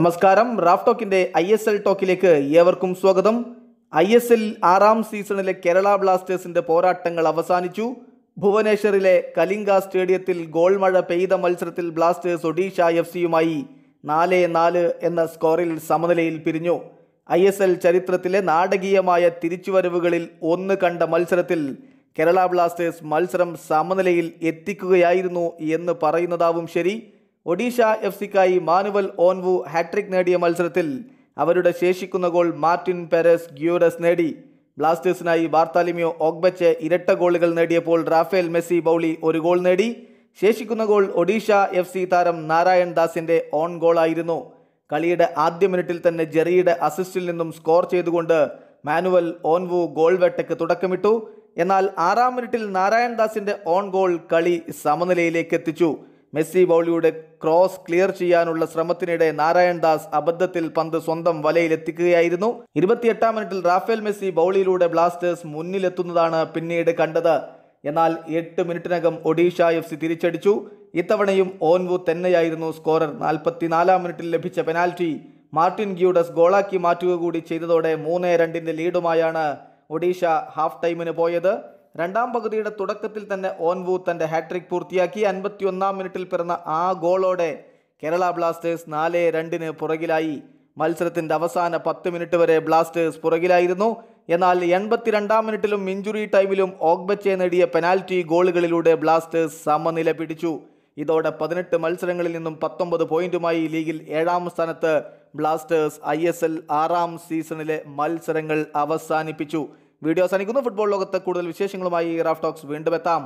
നമസ്കാരം റാഫ് ടോക്കിൻ്റെ I S L ടോക്കിലേക്ക് ഏവർക്കും സ്വാഗതം ഐ എസ് എൽ ആറാം സീസണിലെ കേരള ബ്ലാസ്റ്റേഴ്സിൻ്റെ പോരാട്ടങ്ങൾ അവസാനിച്ചു ഭുവനേശ്വറിലെ കലിംഗ സ്റ്റേഡിയത്തിൽ ഗോൾ മഴ പെയ്ത മത്സരത്തിൽ ബ്ലാസ്റ്റേഴ്സ് ഒഡീഷ എഫ് സിയുമായി നാല് നാല് എന്ന സ്കോറിൽ സമനിലയിൽ പിരിഞ്ഞു ഐ എസ് എൽ ചരിത്രത്തിലെ നാടകീയമായ തിരിച്ചുവരവുകളിൽ ഒന്ന് കണ്ട മത്സരത്തിൽ കേരള ബ്ലാസ്റ്റേഴ്സ് മത്സരം സമനിലയിൽ എത്തിക്കുകയായിരുന്നു എന്ന് പറയുന്നതാവും ശരി ഒഡീഷ എഫ് സിക്കായി മാനുവൽ ഓൻവു ഹാട്രിക് നേടിയ മത്സരത്തിൽ അവരുടെ ശേഷിക്കുന്ന ഗോൾ മാർട്ടിൻ പെരസ് ഗ്യൂറസ് നേടി ബ്ലാസ്റ്റേഴ്സിനായി ബാർത്താലിമിയോ ഓഗ്ബച്ച് ഇരട്ട ഗോളുകൾ നേടിയപ്പോൾ റാഫേൽ മെസ്സി ബൗളി ഒരു ഗോൾ നേടി ശേഷിക്കുന്ന ഗോൾ ഒഡീഷ എഫ് സി താരം നാരായൺ ദാസിന്റെ ഓൺ ഗോളായിരുന്നു കളിയുടെ ആദ്യ മിനിറ്റിൽ തന്നെ ജെറിയുടെ അസിസ്റ്റിൽ നിന്നും സ്കോർ ചെയ്തുകൊണ്ട് മാനുവൽ ഓൺവു ഗോൾ വെട്ടയ്ക്ക് തുടക്കമിട്ടു എന്നാൽ ആറാം മിനിറ്റിൽ നാരായൺ ദാസിന്റെ ഓൺ ഗോൾ കളി സമനിലയിലേക്ക് എത്തിച്ചു മെസ്സി ബൗളിയുടെ ക്രോസ് ക്ലിയർ ചെയ്യാനുള്ള ശ്രമത്തിനിടെ ദാസ് അബദ്ധത്തിൽ പന്ത് സ്വന്തം വലയിലെത്തിക്കുകയായിരുന്നു ഇരുപത്തിയെട്ടാം മിനിറ്റിൽ റാഫേൽ മെസ്സി ബൗളിയിലൂടെ ബ്ലാസ്റ്റേഴ്സ് മുന്നിലെത്തുന്നതാണ് പിന്നീട് കണ്ടത് എന്നാൽ എട്ട് മിനിറ്റിനകം ഒഡീഷ എഫ് സി തിരിച്ചടിച്ചു ഇത്തവണയും ഓൻവു തന്നെയായിരുന്നു സ്കോറർ നാൽപ്പത്തിനാലാം മിനിറ്റിൽ ലഭിച്ച പെനാൽറ്റി മാർട്ടിൻ ഗ്യൂഡസ് ഗോളാക്കി മാറ്റുക കൂടി ചെയ്തതോടെ മൂന്ന് രണ്ടിന്റെ ലീഡുമായാണ് ഒഡീഷ ഹാഫ് ടൈമിന് പോയത് രണ്ടാം പകുതിയുടെ തുടക്കത്തിൽ തന്നെ ഓൻവു തൻ്റെ ഹാട്രിക് പൂർത്തിയാക്കി അൻപത്തിയൊന്നാം മിനിറ്റിൽ പിറന്ന ആ ഗോളോടെ കേരള ബ്ലാസ്റ്റേഴ്സ് നാല് രണ്ടിന് പുറകിലായി മത്സരത്തിൻ്റെ അവസാന പത്ത് മിനിറ്റ് വരെ ബ്ലാസ്റ്റേഴ്സ് പുറകിലായിരുന്നു എന്നാൽ എൺപത്തിരണ്ടാം മിനിറ്റിലും ഇഞ്ചുറി ടൈമിലും ഓഗ്ബച്ചെ നേടിയ പെനാൽറ്റി ഗോളുകളിലൂടെ ബ്ലാസ്റ്റേഴ്സ് സമനില പിടിച്ചു ഇതോടെ പതിനെട്ട് മത്സരങ്ങളിൽ നിന്നും പത്തൊമ്പത് പോയിന്റുമായി ലീഗിൽ ഏഴാം സ്ഥാനത്ത് ബ്ലാസ്റ്റേഴ്സ് ഐ ആറാം സീസണിലെ മത്സരങ്ങൾ അവസാനിപ്പിച്ചു വീഡിയോ അവസാനിക്കുന്നു ഫുട്ബോൾ ലോകത്ത് കൂടുതൽ വിശേഷങ്ങളുമായി റാഫ് ടോക്സ് വീണ്ടും എത്താം